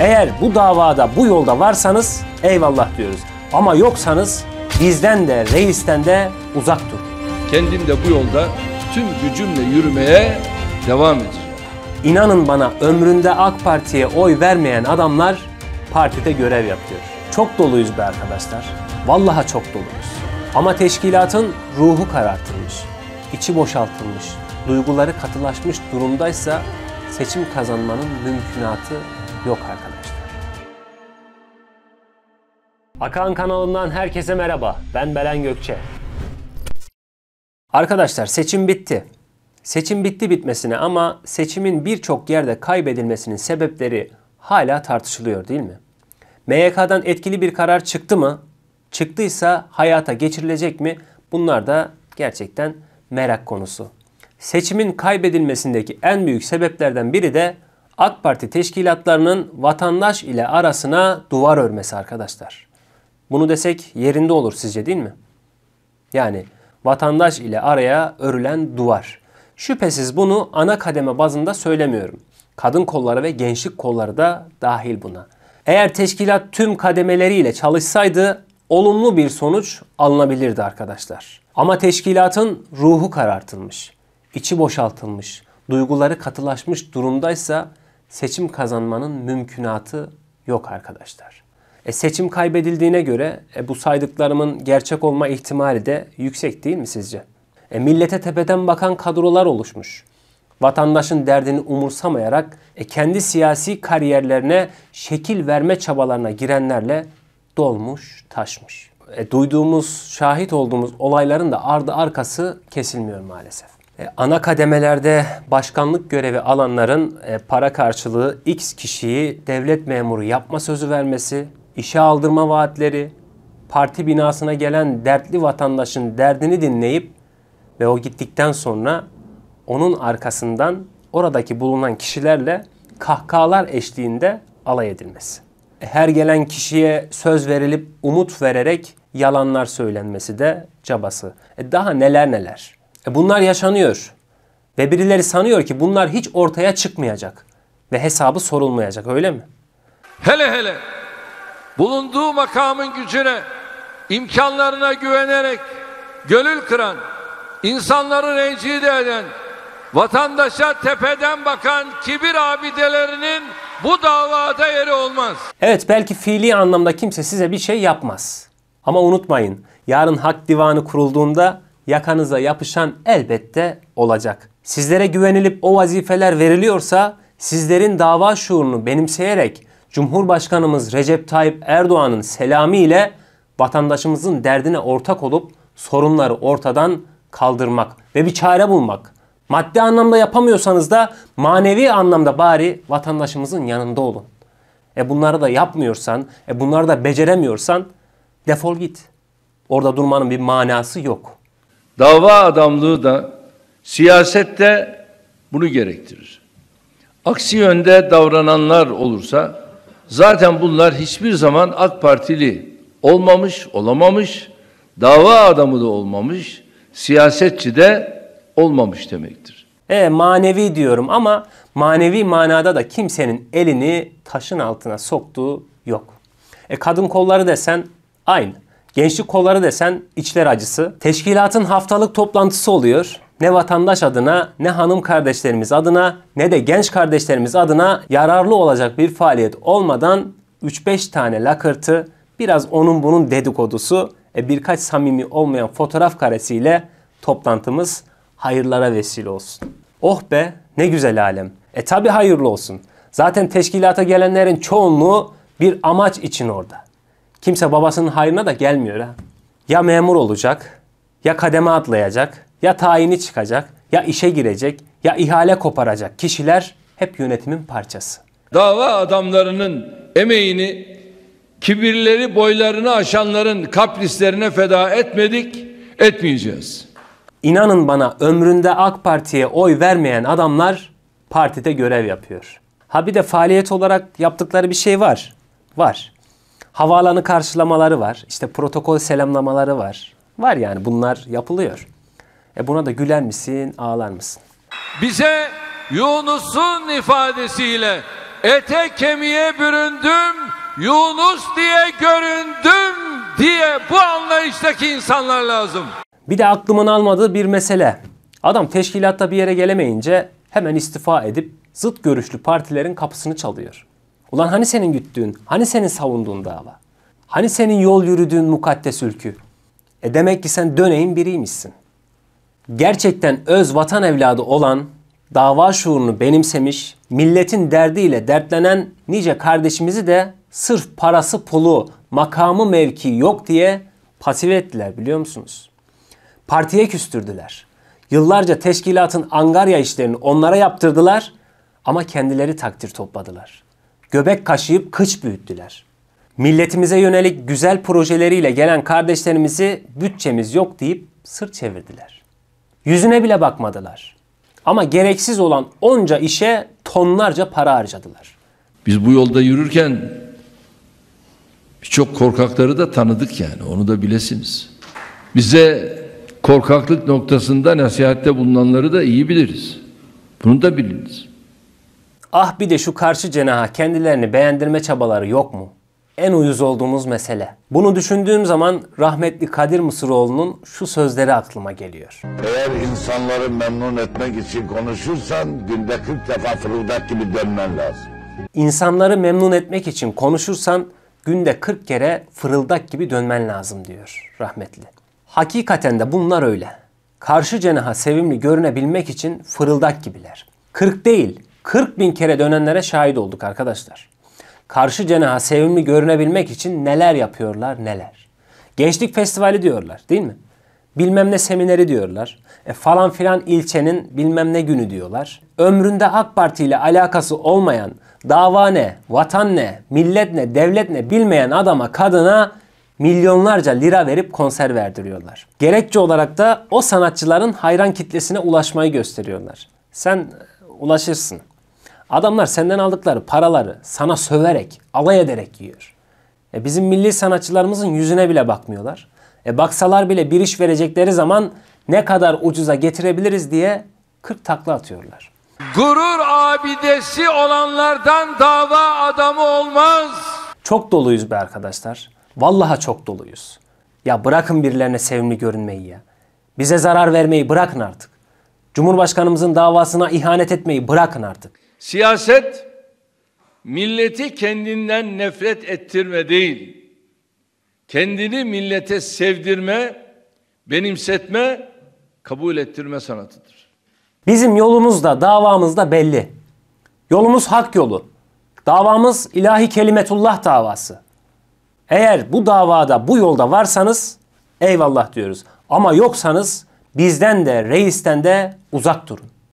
Eğer bu davada bu yolda varsanız eyvallah diyoruz. Ama yoksanız bizden de reisten de uzak dur. Kendim de bu yolda tüm gücümle yürümeye devam edeceğim. İnanın bana ömründe AK Parti'ye oy vermeyen adamlar partide görev yapıyor. Çok doluyuz be arkadaşlar. Vallaha çok doluyuz. Ama teşkilatın ruhu karartılmış, içi boşaltılmış, duyguları katılaşmış durumdaysa seçim kazanmanın mümkünatı yok arkadaşlar. Akan kanalından herkese merhaba. Ben Belen Gökçe. Arkadaşlar seçim bitti. Seçim bitti bitmesine ama seçimin birçok yerde kaybedilmesinin sebepleri hala tartışılıyor değil mi? MYK'dan etkili bir karar çıktı mı? Çıktıysa hayata geçirilecek mi? Bunlar da gerçekten merak konusu. Seçimin kaybedilmesindeki en büyük sebeplerden biri de AK Parti teşkilatlarının vatandaş ile arasına duvar örmesi arkadaşlar. Bunu desek yerinde olur sizce değil mi? Yani vatandaş ile araya örülen duvar. Şüphesiz bunu ana kademe bazında söylemiyorum. Kadın kolları ve gençlik kolları da dahil buna. Eğer teşkilat tüm kademeleriyle çalışsaydı olumlu bir sonuç alınabilirdi arkadaşlar. Ama teşkilatın ruhu karartılmış, içi boşaltılmış, duyguları katılaşmış durumdaysa seçim kazanmanın mümkünatı yok arkadaşlar. E seçim kaybedildiğine göre e bu saydıklarımın gerçek olma ihtimali de yüksek değil mi sizce? E millete tepeden bakan kadrolar oluşmuş. Vatandaşın derdini umursamayarak e kendi siyasi kariyerlerine şekil verme çabalarına girenlerle dolmuş taşmış. E duyduğumuz, şahit olduğumuz olayların da ardı arkası kesilmiyor maalesef. E, ana kademelerde başkanlık görevi alanların e, para karşılığı X kişiyi devlet memuru yapma sözü vermesi, işe aldırma vaatleri, parti binasına gelen dertli vatandaşın derdini dinleyip ve o gittikten sonra onun arkasından oradaki bulunan kişilerle kahkahalar eşliğinde alay edilmesi. E, her gelen kişiye söz verilip umut vererek yalanlar söylenmesi de cabası. daha neler neler. E bunlar yaşanıyor. Ve birileri sanıyor ki bunlar hiç ortaya çıkmayacak. Ve hesabı sorulmayacak öyle mi? Hele hele bulunduğu makamın gücüne, imkanlarına güvenerek gönül kıran, insanları rencide eden, vatandaşa tepeden bakan kibir abidelerinin bu davada yeri olmaz. Evet belki fiili anlamda kimse size bir şey yapmaz. Ama unutmayın yarın hak divanı kurulduğunda yakanıza yapışan elbette olacak. Sizlere güvenilip o vazifeler veriliyorsa sizlerin dava şuurunu benimseyerek Cumhurbaşkanımız Recep Tayyip Erdoğan'ın selamı ile vatandaşımızın derdine ortak olup sorunları ortadan kaldırmak ve bir çare bulmak. Maddi anlamda yapamıyorsanız da manevi anlamda bari vatandaşımızın yanında olun. E bunları da yapmıyorsan, e bunları da beceremiyorsan defol git. Orada durmanın bir manası yok.'' Dava adamlığı da siyasette bunu gerektirir. Aksi yönde davrananlar olursa zaten bunlar hiçbir zaman AK Partili olmamış, olamamış, dava adamı da olmamış, siyasetçi de olmamış demektir. E manevi diyorum ama manevi manada da kimsenin elini taşın altına soktuğu yok. E kadın kolları desen aynı. Gençlik kolları desen içler acısı. Teşkilatın haftalık toplantısı oluyor. Ne vatandaş adına, ne hanım kardeşlerimiz adına, ne de genç kardeşlerimiz adına yararlı olacak bir faaliyet olmadan 3-5 tane lakırtı, biraz onun bunun dedikodusu, e birkaç samimi olmayan fotoğraf karesiyle toplantımız hayırlara vesile olsun. Oh be ne güzel alem. E tabi hayırlı olsun. Zaten teşkilata gelenlerin çoğunluğu bir amaç için orada. Kimse babasının hayrına da gelmiyor ha. Ya memur olacak, ya kademe atlayacak, ya tayini çıkacak, ya işe girecek, ya ihale koparacak kişiler hep yönetimin parçası. Dava adamlarının emeğini kibirleri boylarını aşanların kaprislerine feda etmedik, etmeyeceğiz. İnanın bana ömründe AK Parti'ye oy vermeyen adamlar partide görev yapıyor. Ha bir de faaliyet olarak yaptıkları bir şey var. Var havaalanı karşılamaları var. İşte protokol selamlamaları var. Var yani bunlar yapılıyor. E buna da güler misin, ağlar mısın? Bize Yunus'un ifadesiyle ete kemiğe büründüm, Yunus diye göründüm diye bu anlayıştaki insanlar lazım. Bir de aklımın almadığı bir mesele. Adam teşkilatta bir yere gelemeyince hemen istifa edip zıt görüşlü partilerin kapısını çalıyor. Ulan hani senin güttüğün, hani senin savunduğun dava? Hani senin yol yürüdüğün mukaddes ülkü? E demek ki sen döneyin biriymişsin. Gerçekten öz vatan evladı olan, dava şuurunu benimsemiş, milletin derdiyle dertlenen nice kardeşimizi de sırf parası pulu, makamı mevki yok diye pasif ettiler biliyor musunuz? Partiye küstürdüler. Yıllarca teşkilatın angarya işlerini onlara yaptırdılar ama kendileri takdir topladılar.'' göbek kaşıyıp kıç büyüttüler. Milletimize yönelik güzel projeleriyle gelen kardeşlerimizi bütçemiz yok deyip sırt çevirdiler. Yüzüne bile bakmadılar. Ama gereksiz olan onca işe tonlarca para harcadılar. Biz bu yolda yürürken birçok korkakları da tanıdık yani onu da bilesiniz. Bize korkaklık noktasında nasihatte bulunanları da iyi biliriz. Bunu da biliniz. Ah bir de şu karşı cenaha kendilerini beğendirme çabaları yok mu? En uyuz olduğumuz mesele. Bunu düşündüğüm zaman rahmetli Kadir Mısıroğlu'nun şu sözleri aklıma geliyor. Eğer insanları memnun etmek için konuşursan günde 40 defa fırıldak gibi dönmen lazım. İnsanları memnun etmek için konuşursan günde 40 kere fırıldak gibi dönmen lazım diyor rahmetli. Hakikaten de bunlar öyle. Karşı cenaha sevimli görünebilmek için fırıldak gibiler. 40 değil, 40 bin kere dönenlere şahit olduk arkadaşlar. Karşı cenaha sevimli görünebilmek için neler yapıyorlar neler. Gençlik festivali diyorlar değil mi? Bilmem ne semineri diyorlar. E, falan filan ilçenin bilmem ne günü diyorlar. Ömründe AK Parti ile alakası olmayan dava ne, vatan ne, millet ne, devlet ne bilmeyen adama kadına milyonlarca lira verip konser verdiriyorlar. Gerekçe olarak da o sanatçıların hayran kitlesine ulaşmayı gösteriyorlar. Sen ulaşırsın. Adamlar senden aldıkları paraları sana söverek, alay ederek yiyor. E bizim milli sanatçılarımızın yüzüne bile bakmıyorlar. E baksalar bile bir iş verecekleri zaman ne kadar ucuza getirebiliriz diye 40 takla atıyorlar. Gurur abidesi olanlardan dava adamı olmaz. Çok doluyuz be arkadaşlar. Vallaha çok doluyuz. Ya bırakın birilerine sevimli görünmeyi ya. Bize zarar vermeyi bırakın artık. Cumhurbaşkanımızın davasına ihanet etmeyi bırakın artık. Siyaset milleti kendinden nefret ettirme değil, kendini millete sevdirme, benimsetme, kabul ettirme sanatıdır. Bizim yolumuz da davamız da belli. Yolumuz hak yolu. Davamız ilahi kelimetullah davası. Eğer bu davada bu yolda varsanız eyvallah diyoruz. Ama yoksanız bizden de reisten de uzak durun.